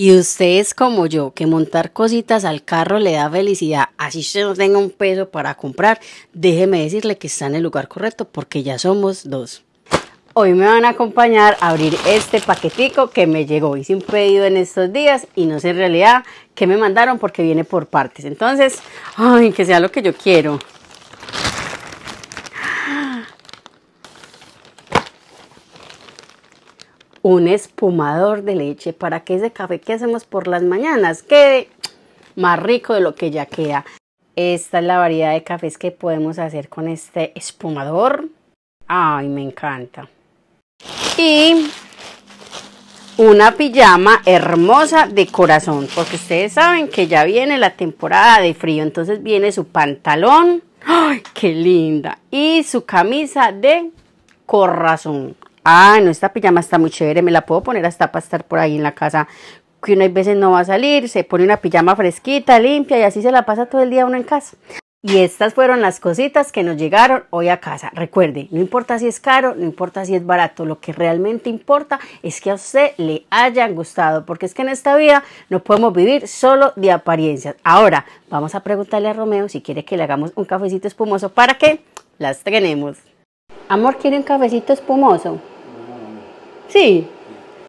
Y ustedes como yo, que montar cositas al carro le da felicidad, así yo no tenga un peso para comprar, déjeme decirle que está en el lugar correcto porque ya somos dos. Hoy me van a acompañar a abrir este paquetico que me llegó, hice un pedido en estos días y no sé en realidad qué me mandaron porque viene por partes. Entonces, ay, que sea lo que yo quiero. un espumador de leche para que ese café que hacemos por las mañanas quede más rico de lo que ya queda. Esta es la variedad de cafés que podemos hacer con este espumador. Ay, me encanta. Y una pijama hermosa de corazón, porque ustedes saben que ya viene la temporada de frío, entonces viene su pantalón, ¡ay, qué linda! Y su camisa de corazón. Ah, no, esta pijama está muy chévere, me la puedo poner hasta para estar por ahí en la casa que uno veces no va a salir, se pone una pijama fresquita, limpia y así se la pasa todo el día uno en casa. Y estas fueron las cositas que nos llegaron hoy a casa. Recuerde, no importa si es caro, no importa si es barato, lo que realmente importa es que a usted le hayan gustado, porque es que en esta vida no podemos vivir solo de apariencias. Ahora, vamos a preguntarle a Romeo si quiere que le hagamos un cafecito espumoso para que las tenemos. Amor, ¿quiere un cafecito espumoso? Sí,